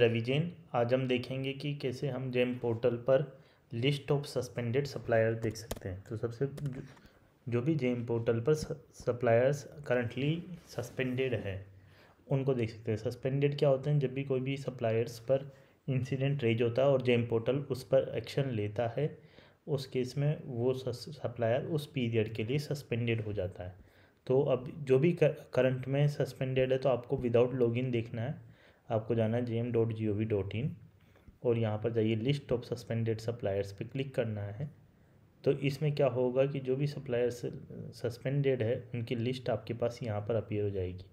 रवि जैन आज हम देखेंगे कि कैसे हम जेम पोर्टल पर लिस्ट ऑफ सस्पेंडेड सप्लायर देख सकते हैं तो सबसे जो भी जेम पोर्टल पर सप्लायर्स करंटली सस्पेंडेड है उनको देख सकते हैं सस्पेंडेड क्या होते हैं जब भी कोई भी सप्लायर्स पर इंसिडेंट रेज होता है और जेम पोर्टल उस पर एक्शन लेता है उस केस में वो सप्लायर उस पीरियड के लिए सस्पेंडेड हो जाता है तो अब जो भी करंट में सस्पेंडेड है तो आपको विदाउट लॉगिन देखना है आपको जाना है GeM M dot G O V dot in और यहाँ पर जाइए लिस्ट ऑफ सस्पेंडेड सप्लायर्स पे क्लिक करना है तो इसमें क्या होगा कि जो भी सप्लायर्स सस्पेंडेड है उनकी लिस्ट आपके पास यहाँ पर अपीयर हो जाएगी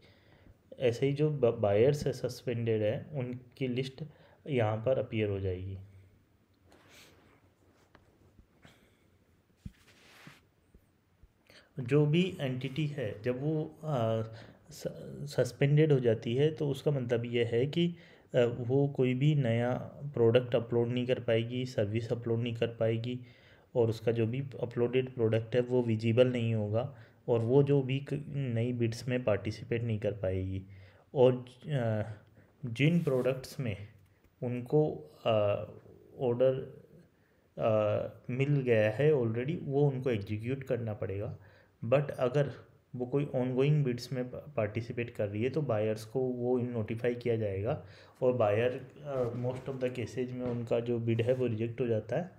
ऐसे ही जो बायर्स है सस्पेंडेड है उनकी लिस्ट यहाँ पर अपीयर हो जाएगी जो भी एंटिटी है जब वो आ, सस्पेंडेड हो जाती है तो उसका मतलब यह है कि वो कोई भी नया प्रोडक्ट अपलोड नहीं कर पाएगी सर्विस अपलोड नहीं कर पाएगी और उसका जो भी अपलोडेड प्रोडक्ट है वो विजिबल नहीं होगा और वो जो भी नई बिट्स में पार्टिसिपेट नहीं कर पाएगी और जिन प्रोडक्ट्स में उनको ऑर्डर मिल गया है ऑलरेडी वो उनको एग्जीक्यूट करना पड़ेगा बट अगर वो कोई ऑनगोइंग बिड्स में पार्टिसिपेट कर रही है तो बायर्स को वो नोटिफाई किया जाएगा और buyer most of the cases में उनका जो बिड है वो रिजेक्ट हो जाता है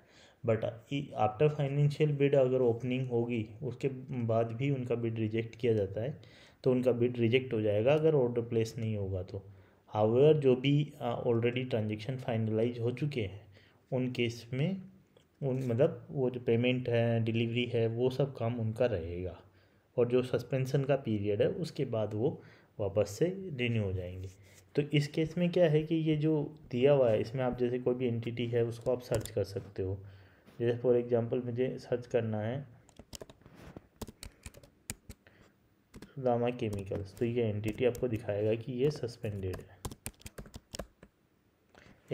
बट आफ्टर फाइनेंशियल बिड अगर ओपनिंग होगी उसके बाद भी उनका बिड रिजेक्ट किया जाता है तो उनका बिड रिजेक्ट हो जाएगा अगर ऑर्डर प्लेस नहीं होगा तो हावेयर जो भी ऑलरेडी ट्रांजेक्शन फाइनलाइज हो चुके हैं उन केस में उन मतलब वो जो पेमेंट है डिलीवरी है वो सब काम उनका रहेगा और जो सस्पेंसन का पीरियड है उसके बाद वो वापस से रिन्यू हो जाएंगे तो इस केस में क्या है कि ये जो दिया हुआ है इसमें आप जैसे कोई भी एंटिटी है उसको आप सर्च कर सकते हो जैसे फॉर एग्जांपल मुझे सर्च करना है सुदामा केमिकल्स तो ये एंटिटी आपको दिखाएगा कि ये सस्पेंडेड है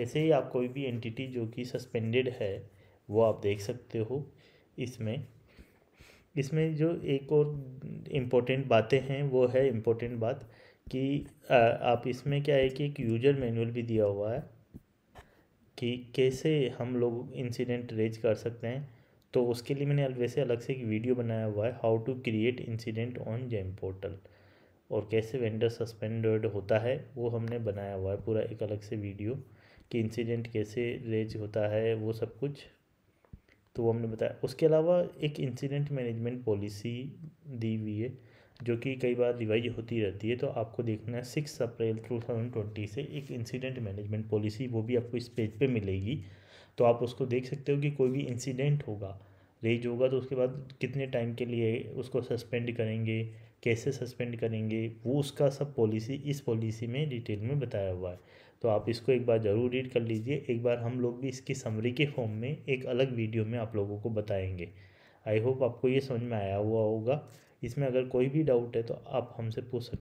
ऐसे ही आप कोई भी एंटिटी जो कि सस्पेंडेड है वो आप देख सकते हो इसमें इसमें जो एक और इम्पोर्टेंट बातें हैं वो है इम्पोर्टेंट बात कि आप इसमें क्या है कि एक यूजर मैनुअल भी दिया हुआ है कि कैसे हम लोग इंसिडेंट रेज कर सकते हैं तो उसके लिए मैंने वैसे अलग से एक वीडियो बनाया हुआ है how to create incident on GeM portal और कैसे वेंडर सस्पेंडेड होता है वो हमने बनाया हुआ है पूरा एक अलग से वीडियो कि इंसिडेंट कैसे रेज होता है वो सब कुछ तो वो हमने बताया उसके अलावा एक इंसिडेंट मैनेजमेंट पॉलिसी दी हुई है जो कि कई बार रिवाइज होती रहती है तो आपको देखना है six April two thousand twenty से एक इंसिडेंट मैनेजमेंट पॉलिसी वो भी आपको इस पेज पे मिलेगी तो आप उसको देख सकते हो कि कोई भी इंसिडेंट होगा रेज होगा तो उसके बाद कितने टाइम के लिए उसको सस्पेंड करेंगे कैसे सस्पेंड करेंगे वो उसका सब पॉलिसी इस पॉलिसी में डिटेल में बताया हुआ है तो आप इसको एक बार ज़रूर रीड कर लीजिए एक बार हम लोग भी इसकी समरी के फॉर्म में एक अलग वीडियो में आप लोगों को बताएंगे आई होप आपको ये समझ में आया हुआ होगा इसमें अगर कोई भी डाउट है तो आप हमसे पूछ सकते